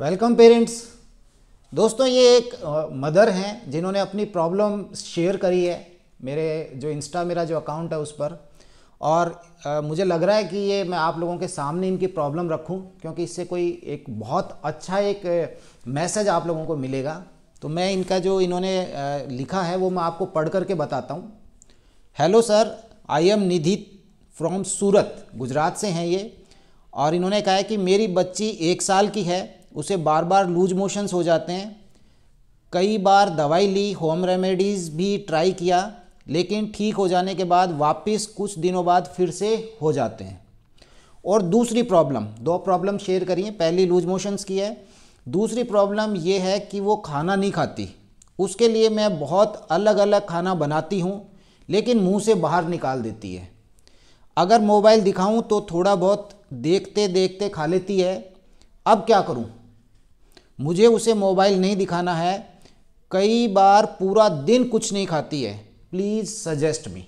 welcome parents दोस्तों ये एक मदर हैं जिन्होंने अपनी प्रॉब्लम शेयर करी है मेरे जो इंस्टा मेरा जो अकाउंट है उस पर और मुझे लग रहा है कि ये मैं आप लोगों के सामने इनकी प्रॉब्लम रखूं क्योंकि इससे कोई एक बहुत अच्छा एक मैसेज आप लोगों को मिलेगा तो मैं इनका जो इन्होंने लिखा है वो मैं आपको पढ़ करके बताता हूँ hello sir I am Nidhi from Surat Gujarat से हैं ये और इन्होंने कहा है कि मेरी बच्ची एक साल की है उसे बार बार लूज मोशंस हो जाते हैं कई बार दवाई ली होम रेमेडीज़ भी ट्राई किया लेकिन ठीक हो जाने के बाद वापस कुछ दिनों बाद फिर से हो जाते हैं और दूसरी प्रॉब्लम दो प्रॉब्लम शेयर करिए पहली लूज मोशंस की है दूसरी प्रॉब्लम ये है कि वो खाना नहीं खाती उसके लिए मैं बहुत अलग अलग खाना बनाती हूँ लेकिन मुंह से बाहर निकाल देती है अगर मोबाइल दिखाऊं तो थोड़ा बहुत देखते देखते खा लेती है अब क्या करूं मुझे उसे मोबाइल नहीं दिखाना है कई बार पूरा दिन कुछ नहीं खाती है प्लीज़ सजेस्ट मी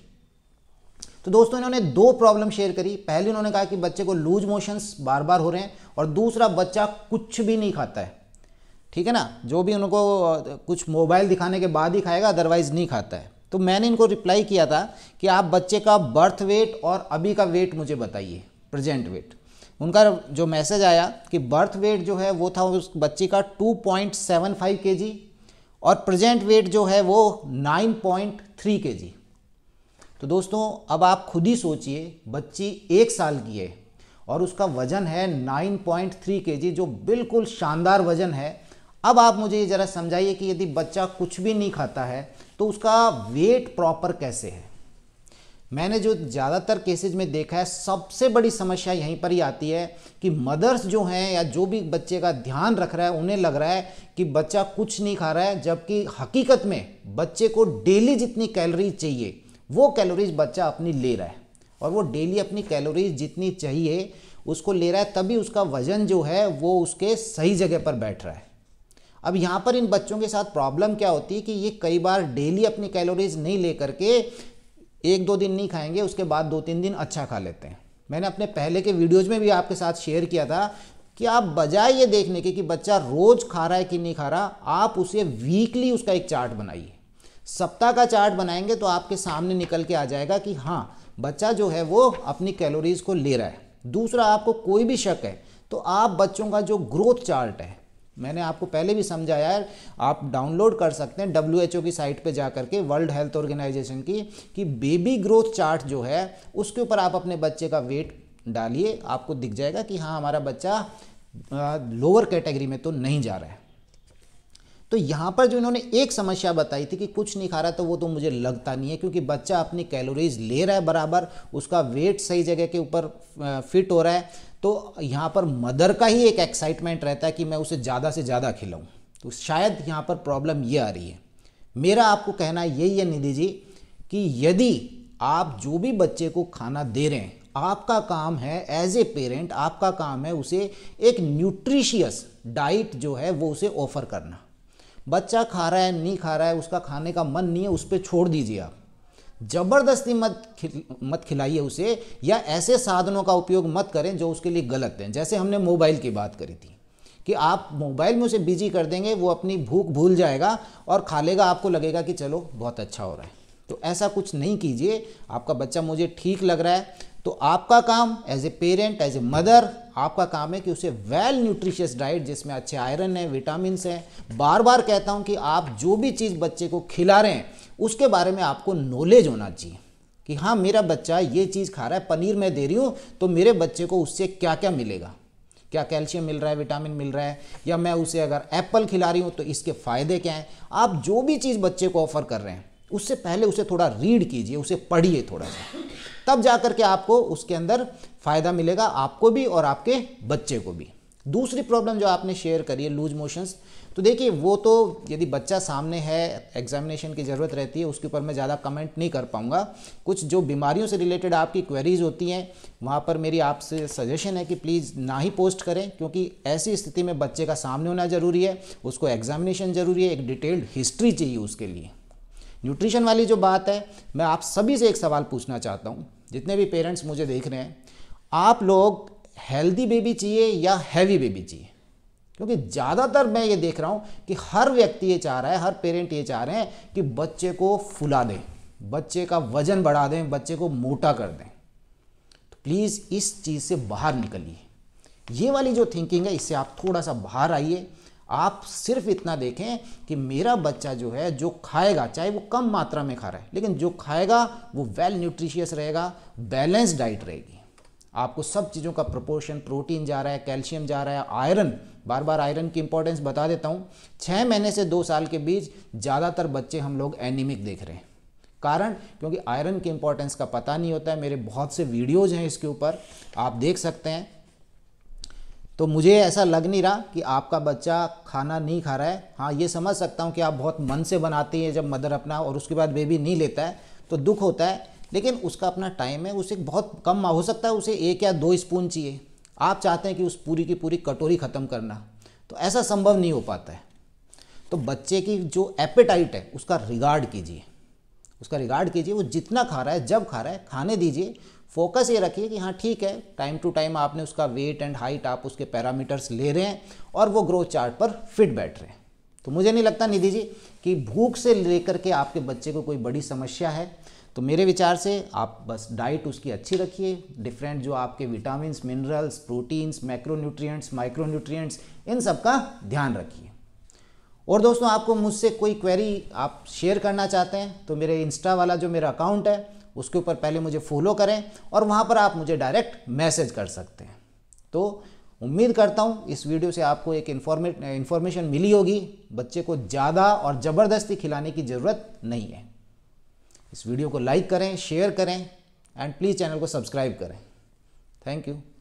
तो दोस्तों इन्होंने दो प्रॉब्लम शेयर करी पहले उन्होंने कहा कि बच्चे को लूज मोशंस बार बार हो रहे हैं और दूसरा बच्चा कुछ भी नहीं खाता है ठीक है ना जो भी उनको कुछ मोबाइल दिखाने के बाद ही खाएगा अदरवाइज़ नहीं खाता है तो मैंने इनको रिप्लाई किया था कि आप बच्चे का बर्थ वेट और अभी का वेट मुझे बताइए प्रेजेंट वेट उनका जो मैसेज आया कि बर्थ वेट जो है वो था उस बच्ची का 2.75 पॉइंट और प्रेजेंट वेट जो है वो 9.3 पॉइंट तो दोस्तों अब आप खुद ही सोचिए बच्ची एक साल की है और उसका वज़न है 9.3 पॉइंट जो बिल्कुल शानदार वज़न है अब आप मुझे ये ज़रा समझाइए कि यदि बच्चा कुछ भी नहीं खाता है तो उसका वेट प्रॉपर कैसे है मैंने जो ज़्यादातर केसेज में देखा है सबसे बड़ी समस्या यहीं पर ही आती है कि मदर्स जो हैं या जो भी बच्चे का ध्यान रख रहा है उन्हें लग रहा है कि बच्चा कुछ नहीं खा रहा है जबकि हकीकत में बच्चे को डेली जितनी कैलोरीज चाहिए वो कैलोरीज बच्चा अपनी ले रहा है और वो डेली अपनी कैलोरीज जितनी चाहिए उसको ले रहा है तभी उसका वज़न जो है वो उसके सही जगह पर बैठ रहा है अब यहाँ पर इन बच्चों के साथ प्रॉब्लम क्या होती है कि ये कई बार डेली अपनी कैलोरीज नहीं ले करके एक दो दिन नहीं खाएंगे उसके बाद दो तीन दिन अच्छा खा लेते हैं मैंने अपने पहले के वीडियोज़ में भी आपके साथ शेयर किया था कि आप बजाय ये देखने के कि बच्चा रोज़ खा रहा है कि नहीं खा रहा आप उसे वीकली उसका एक चार्ट बनाइए सप्ताह का चार्ट बनाएंगे तो आपके सामने निकल के आ जाएगा कि हाँ बच्चा जो है वो अपनी कैलोरीज को ले रहा है दूसरा आपको कोई भी शक है तो आप बच्चों का जो ग्रोथ चार्ट है मैंने आपको पहले भी समझाया है आप डाउनलोड कर सकते हैं डब्ल्यू की साइट पे जा करके वर्ल्ड हेल्थ ऑर्गेनाइजेशन की कि बेबी ग्रोथ चार्ट जो है उसके ऊपर आप अपने बच्चे का वेट डालिए आपको दिख जाएगा कि हाँ हमारा बच्चा लोअर कैटेगरी में तो नहीं जा रहा है तो यहाँ पर जो इन्होंने एक समस्या बताई थी कि कुछ नहीं खा रहा तो वो तो मुझे लगता नहीं है क्योंकि बच्चा अपनी कैलोरीज ले रहा है बराबर उसका वेट सही जगह के ऊपर फिट हो रहा है तो यहाँ पर मदर का ही एक एक्साइटमेंट रहता है कि मैं उसे ज़्यादा से ज़्यादा खिलाऊँ तो शायद यहाँ पर प्रॉब्लम ये आ रही है मेरा आपको कहना यही है निधि जी कि यदि आप जो भी बच्चे को खाना दे रहे हैं आपका काम है एज ए पेरेंट आपका काम है उसे एक न्यूट्रिशियस डाइट जो है वो उसे ऑफर करना बच्चा खा रहा है नहीं खा रहा है उसका खाने का मन नहीं है उस पर छोड़ दीजिए आप ज़बरदस्ती मत खिल, मत खिलाइए उसे या ऐसे साधनों का उपयोग मत करें जो उसके लिए गलत हैं जैसे हमने मोबाइल की बात करी थी कि आप मोबाइल में उसे बिजी कर देंगे वो अपनी भूख भूल जाएगा और खा लेगा आपको लगेगा कि चलो बहुत अच्छा हो रहा है तो ऐसा कुछ नहीं कीजिए आपका बच्चा मुझे ठीक लग रहा है तो आपका काम as a parent as a mother आपका काम है कि उसे वेल न्यूट्रिशियस डाइट जिसमें अच्छे आयरन है विटामिन है बार बार कहता हूं कि आप जो भी चीज़ बच्चे को खिला रहे हैं उसके बारे में आपको नॉलेज होना चाहिए कि हाँ मेरा बच्चा ये चीज़ खा रहा है पनीर मैं दे रही हूं तो मेरे बच्चे को उससे क्या क्या मिलेगा क्या कैल्शियम मिल रहा है विटामिन मिल रहा है या मैं उसे अगर एप्पल खिला रही हूं तो इसके फ़ायदे क्या हैं आप जो भी चीज़ बच्चे को ऑफर कर रहे हैं उससे पहले उसे थोड़ा रीड कीजिए उसे पढ़िए थोड़ा सा तब जाकर के आपको उसके अंदर फ़ायदा मिलेगा आपको भी और आपके बच्चे को भी दूसरी प्रॉब्लम जो आपने शेयर करी है लूज मोशंस तो देखिए वो तो यदि बच्चा सामने है एग्जामिनेशन की ज़रूरत रहती है उसके ऊपर मैं ज़्यादा कमेंट नहीं कर पाऊँगा कुछ जो बीमारियों से रिलेटेड आपकी क्वेरीज होती हैं वहाँ पर मेरी आपसे सजेशन है कि प्लीज़ ना ही पोस्ट करें क्योंकि ऐसी स्थिति में बच्चे का सामने होना ज़रूरी है उसको एग्जामिनेशन ज़रूरी है एक डिटेल्ड हिस्ट्री चाहिए उसके लिए न्यूट्रिशन वाली जो बात है मैं आप सभी से एक सवाल पूछना चाहता हूँ जितने भी पेरेंट्स मुझे देख रहे हैं आप लोग हेल्दी बेबी चाहिए या हैवी बेबी चाहिए क्योंकि ज़्यादातर मैं ये देख रहा हूँ कि हर व्यक्ति ये चाह रहा है हर पेरेंट ये चाह रहे हैं कि बच्चे को फुला दें बच्चे का वजन बढ़ा दें बच्चे को मोटा कर दें तो प्लीज़ इस चीज़ से बाहर निकलिए ये वाली जो थिंकिंग है इससे आप थोड़ा सा बाहर आइए आप सिर्फ इतना देखें कि मेरा बच्चा जो है जो खाएगा चाहे वो कम मात्रा में खा रहा है लेकिन जो खाएगा वो वेल न्यूट्रिशियस रहेगा बैलेंस डाइट रहेगी आपको सब चीज़ों का प्रपोर्शन प्रोटीन जा रहा है कैल्शियम जा रहा है आयरन बार बार आयरन की इंपॉर्टेंस बता देता हूँ छः महीने से दो साल के बीच ज़्यादातर बच्चे हम लोग एनिमिक देख रहे हैं कारण क्योंकि आयरन की इंपॉर्टेंस का पता नहीं होता है मेरे बहुत से वीडियोज़ हैं इसके ऊपर आप देख सकते हैं तो मुझे ऐसा लग नहीं रहा कि आपका बच्चा खाना नहीं खा रहा है हाँ ये समझ सकता हूँ कि आप बहुत मन से बनाती हैं जब मदर अपना और उसके बाद बेबी नहीं लेता है तो दुख होता है लेकिन उसका अपना टाइम है उसे बहुत कम हो सकता है उसे एक या दो स्पून चाहिए आप चाहते हैं कि उस पूरी की पूरी कटोरी ख़त्म करना तो ऐसा संभव नहीं हो पाता है तो बच्चे की जो एपेटाइट है उसका रिगार्ड कीजिए उसका रिगार्ड कीजिए वो जितना खा रहा है जब खा रहा है खाने दीजिए फोकस ये रखिए कि हाँ ठीक है टाइम टू टाइम आपने उसका वेट एंड हाइट आप उसके पैरामीटर्स ले रहे हैं और वो ग्रोथ चार्ट पर फिट बैठ रहे हैं तो मुझे नहीं लगता निधि जी कि भूख से लेकर के आपके बच्चे को कोई बड़ी समस्या है तो मेरे विचार से आप बस डाइट उसकी अच्छी रखिए डिफरेंट जो आपके vitamin minerals proteins micronutrients micronutrients इन सब का ध्यान रखिए और दोस्तों आपको मुझसे कोई क्वेरी आप शेयर करना चाहते हैं तो मेरे इंस्टा वाला जो मेरा अकाउंट है उसके ऊपर पहले मुझे फॉलो करें और वहाँ पर आप मुझे डायरेक्ट मैसेज कर सकते हैं तो उम्मीद करता हूँ इस वीडियो से आपको एक इन्फॉर्मे इन्फॉर्मेशन मिली होगी बच्चे को ज़्यादा और ज़बरदस्ती खिलाने की ज़रूरत नहीं है इस वीडियो को लाइक करें शेयर करें एंड प्लीज़ चैनल को सब्सक्राइब करें थैंक यू